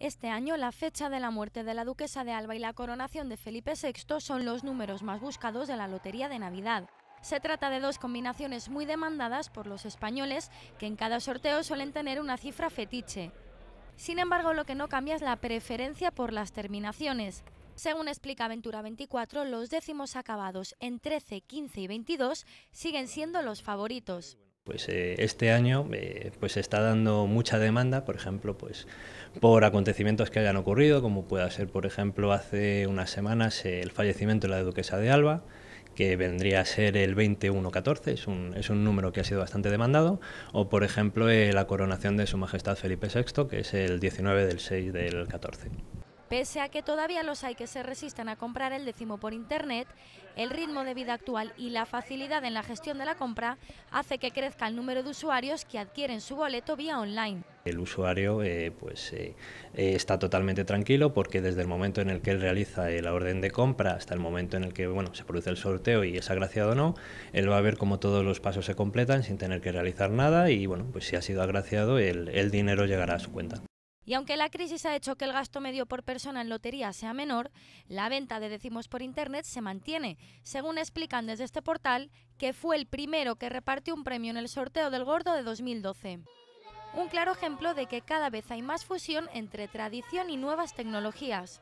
Este año, la fecha de la muerte de la duquesa de Alba y la coronación de Felipe VI son los números más buscados de la Lotería de Navidad. Se trata de dos combinaciones muy demandadas por los españoles, que en cada sorteo suelen tener una cifra fetiche. Sin embargo, lo que no cambia es la preferencia por las terminaciones. Según explica Ventura 24, los décimos acabados en 13, 15 y 22 siguen siendo los favoritos pues eh, este año eh, pues se está dando mucha demanda, por ejemplo, pues por acontecimientos que hayan ocurrido, como pueda ser, por ejemplo, hace unas semanas el fallecimiento de la duquesa de Alba, que vendría a ser el 2114, es es un número que ha sido bastante demandado, o por ejemplo eh, la coronación de Su Majestad Felipe VI, que es el 19 del 6 del 14. Pese a que todavía los hay que se resisten a comprar el décimo por Internet, el ritmo de vida actual y la facilidad en la gestión de la compra hace que crezca el número de usuarios que adquieren su boleto vía online. El usuario eh, pues, eh, eh, está totalmente tranquilo porque desde el momento en el que él realiza la orden de compra hasta el momento en el que bueno, se produce el sorteo y es agraciado o no, él va a ver cómo todos los pasos se completan sin tener que realizar nada y bueno, pues si ha sido agraciado el dinero llegará a su cuenta. Y aunque la crisis ha hecho que el gasto medio por persona en lotería sea menor, la venta de decimos por Internet se mantiene, según explican desde este portal, que fue el primero que repartió un premio en el sorteo del gordo de 2012. Un claro ejemplo de que cada vez hay más fusión entre tradición y nuevas tecnologías.